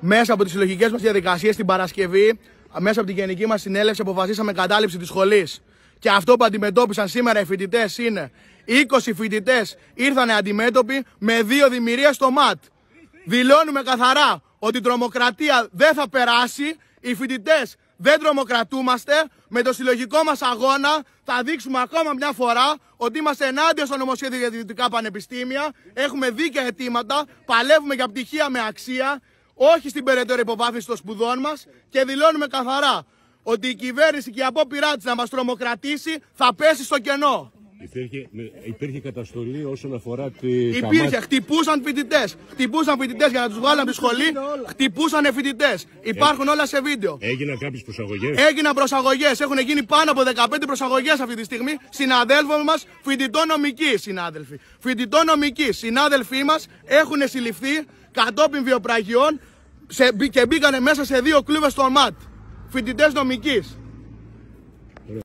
μέσα από τις συλλογικές μας διαδικασίες την Παρασκευή, μέσα από την γενική μας συνέλευση, αποφασίσαμε κατάληψη της σχολής. Και αυτό που αντιμετώπισαν σήμερα οι φοιτητές είναι 20 φοιτητέ ήρθαν αντιμέτωποι με δύο δημιουργίες στο ΜΑΤ. Δηλώνουμε καθαρά ότι η τρομοκρατία δεν θα περάσει, οι φοιτητές δεν τρομοκρατούμαστε. Με το συλλογικό μας αγώνα θα δείξουμε ακόμα μια φορά ότι είμαστε ενάντια στο νομοσχέδιο για τη δυτικά πανεπιστήμια. Έχουμε δίκαια αιτήματα, παλεύουμε για πτυχία με αξία όχι στην περαιτέρω υποβάθμιση των σπουδών μας και δηλώνουμε καθαρά ότι η κυβέρνηση και η απόπειρά της να μας τρομοκρατήσει θα πέσει στο κενό. Υπήρχε, υπήρχε καταστολή όσον αφορά τη. Υπήρχε. Χτυπούσαν φοιτητές. Χτυπούσαν φοιτητές για να τους βγάλουν από τη σχολή. Χτυπούσαν φοιτητές. Υπάρχουν ε, όλα σε βίντεο. Έγιναν κάποιες προσαγωγές. Έγιναν προσαγωγές. Έχουν γίνει πάνω από 15 προσαγωγές αυτή τη στιγμή. Συναδέλφων μας, φοιτητών νομική, συνάδελφοι. Φοιτητών νομική, συνάδελφοί μας έχουν συλληφθεί κατόπιν βιοπραγιών σε, και μπήκανε μέσα σε δύο κλίβες των ΜΑΤ. Φοιτητές νομικής.